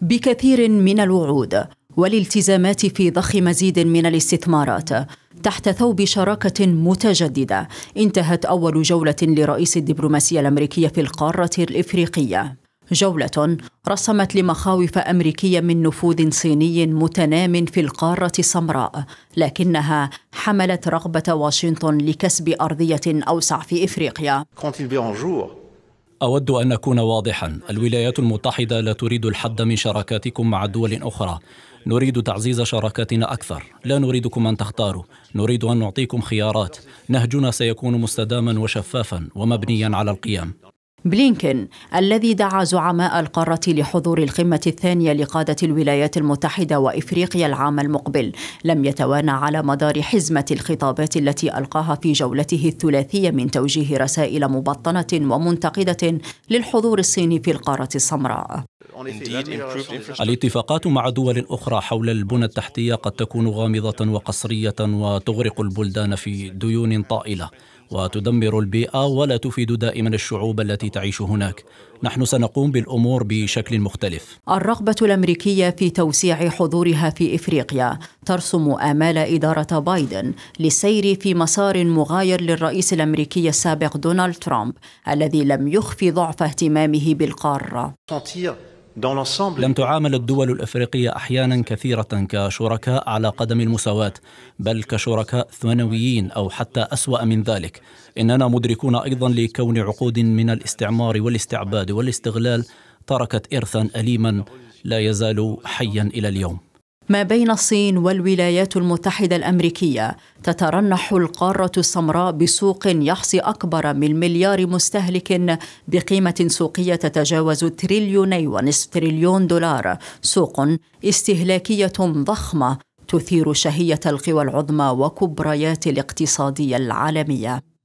بكثير من الوعود والالتزامات في ضخ مزيد من الاستثمارات تحت ثوب شراكة متجددة انتهت أول جولة لرئيس الدبلوماسية الأمريكية في القارة الإفريقية جولة رسمت لمخاوف أمريكية من نفوذ صيني متنام في القارة السمراء لكنها حملت رغبة واشنطن لكسب أرضية أوسع في إفريقيا أود أن أكون واضحا الولايات المتحدة لا تريد الحد من شراكاتكم مع دول أخرى نريد تعزيز شراكاتنا أكثر لا نريدكم أن تختاروا نريد أن نعطيكم خيارات نهجنا سيكون مستداما وشفافا ومبنيا على القيم بلينكن الذي دعا زعماء القارة لحضور القمة الثانية لقادة الولايات المتحدة وإفريقيا العام المقبل لم يتوانى على مدار حزمة الخطابات التي ألقاها في جولته الثلاثية من توجيه رسائل مبطنة ومنتقدة للحضور الصيني في القارة السمراء الاتفاقات مع دول أخرى حول البنى التحتية قد تكون غامضة وقصرية وتغرق البلدان في ديون طائلة وتدمر البيئة ولا تفيد دائما الشعوب التي تعيش هناك نحن سنقوم بالأمور بشكل مختلف الرغبة الأمريكية في توسيع حضورها في إفريقيا ترسم آمال إدارة بايدن للسير في مسار مغاير للرئيس الأمريكي السابق دونالد ترامب الذي لم يخفي ضعف اهتمامه بالقارة لم تعامل الدول الافريقيه احيانا كثيره كشركاء على قدم المساواه بل كشركاء ثانويين او حتى اسوا من ذلك اننا مدركون ايضا لكون عقود من الاستعمار والاستعباد والاستغلال تركت ارثا اليما لا يزال حيا الى اليوم ما بين الصين والولايات المتحدة الأمريكية تترنح القارة السمراء بسوق يحصي أكبر من مليار مستهلك بقيمة سوقية تتجاوز تريليوني ونصف تريليون دولار سوق استهلاكية ضخمة تثير شهية القوى العظمى وكبريات الاقتصادية العالمية